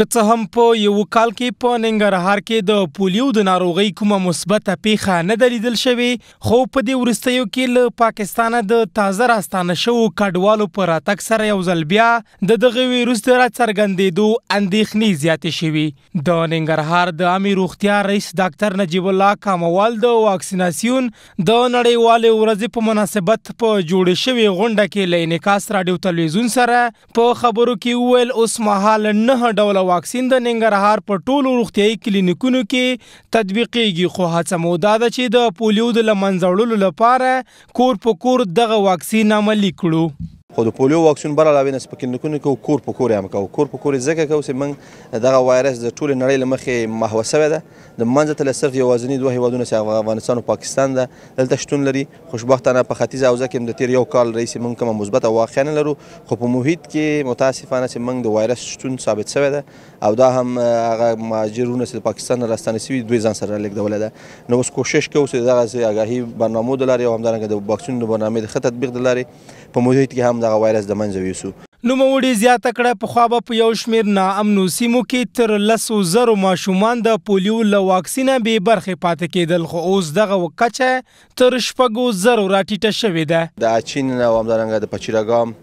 که څه هم په یو کال کې په ننګرهار کې د پولیو د ناروغۍ کومه مثبته پیښه نه ده لیدل شوې خو په دې وروستیو کې له پاکستانه د تازه راستانه شوو کډوالو په راتګ سره یو ځل بیا د دغه ویروس د راڅرګندېدو اندېښنې زیاتې شوې د ننګرهار د عامې روغتیا رئیس ډاکټر نجیب الله کاموال د واکسیناسیون د نړیوالې ورځې په مناسبت په جوړې شوې غونډه کې له انعکاس راډیو تلویزیون سره په خبرو کې وویل اوس مهال نه ډول واکسین د ننګرهار په ټولو روغتیاي کلینیکونو کې تطبیقېږي خو هڅه مو دا ده چې د پولیو د لمنځوړلو لپاره کور په کور دغه واکسین عملي کړو خو د پولیو واکسین بر علاوه نه سپکندکونه کو کور په کور یم کو کور په کور ځکه کو چې من دغه وایرس د ټوله نړۍ لمخې محوسه ده د منځ ته لسر یوازنی دوه هیوادونه چې افغانستان او پاکستان ده دلته شتون لري خوشبختانه په ختیځ حوزه کې د تیر یو کال رئیس مونږ کوم مثبت واقعا لرو خو په محیط کې متاسفانه چې مونږ د وایرس شتون ثابت شوی ده او دا هم هغه مهاجرونه چې پاکستان راستنه سوي دوی ځان سره لیکدول ده نو اوس کوشش کوو چې دغه آگاهي برنامه دلاري او همدارنګه د واکسین د برنامه د خطر تطبیق دلاري په محیط کې هم د دغه وایرس د منځه یوسو نوموړي زیاته کړه په خوابه په یو شمیر ناامنو سیمو کې تر لسو زرو ماشومان د پولیو له واکسینه به برخه پاتې کېدل خو اوس دغه وکچه تر شپږو زرو راټیټه شوې ده د اچین او همدارنګه د پچیرګام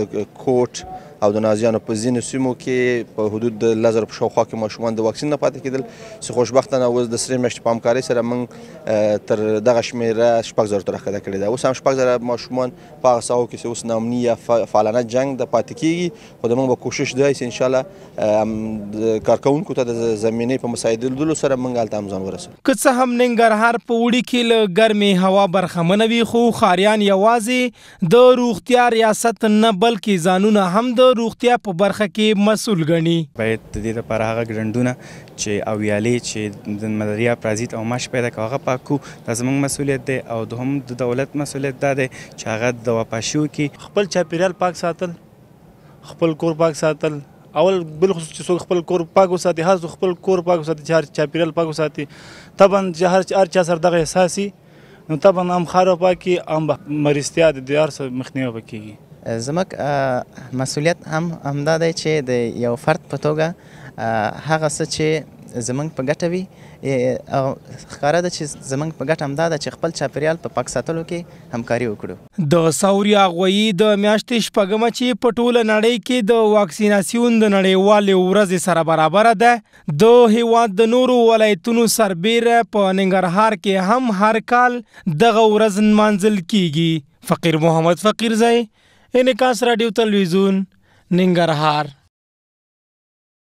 د کوټ او د نازیانو په ځینو سیمو کې په حدود د لزر په شاوخوا کې ماشومان د واکسین نه پاتې کېدل چې خوشبختانه اوس د سری میاشتې په همکارۍ سره موږ تر دغه شمیره شپږ زره تر راښکته کړې ده اوس هم شپږ زره ماشومان په هغه ساحو کې چې اوس نامني یا فعالانه جنګ د پاتې کېږي خو د موږ به کوشش دی چې انشاءالله کارکوونکو ته د زمینې په مساعدلو سره موږ هلته هم ځان ورسوو که څه هم ننګرهار په وړي کې له ګرمې هوا برخمنه وي خو خاریان یوازې د روغتیا ریاست نه بلکې ځانونه هم د د روغتیا په برخه کې مسول ګڼي باید د دې لپاره هغه ګرندونه چې او ویالې چې د ملاریا پرازیت او مش پیدا کوي هغه پاکو د زمنګ مسولیت دی او دوهم د دولت مسولیت ده چې هغه د واپاشیو کې خپل چاپیریال پاک ساتل خپل کور پاک ساتل اول بل خصوص چې څوک خپل کور پاک وساتي هر څوک خپل کور پاک وساتي چې هر چاپیریال پاک وساتي طبعا چې هر هر چا سره دغه احساسي نو طبعا هم خاره پاکي هم مریستیا د دیار سره مخنیوي وکړي زموږ مسولیت هم همدا دی چې د یو فرد په توګه هغه څه چې زمونږ په ګټه وي او ښکاره ده چې زمونږ په ګټه همدا ده چې خپل چاپیریال په پاک ساتلو کې همکاري وکړو د ساوري اغویی د میاشتې شپږمه چې په ټوله نړۍ کې د واکسیناسیون د نړیوالې ورځې سره برابره ده د هیواد د نورو ولایتونو سربیره په ننګرهار کې هم هر کال دغه ورځ نمانځل کیږي فقیر محمد فقیر زئی Ini kas Radio Talwizun Ninggarhar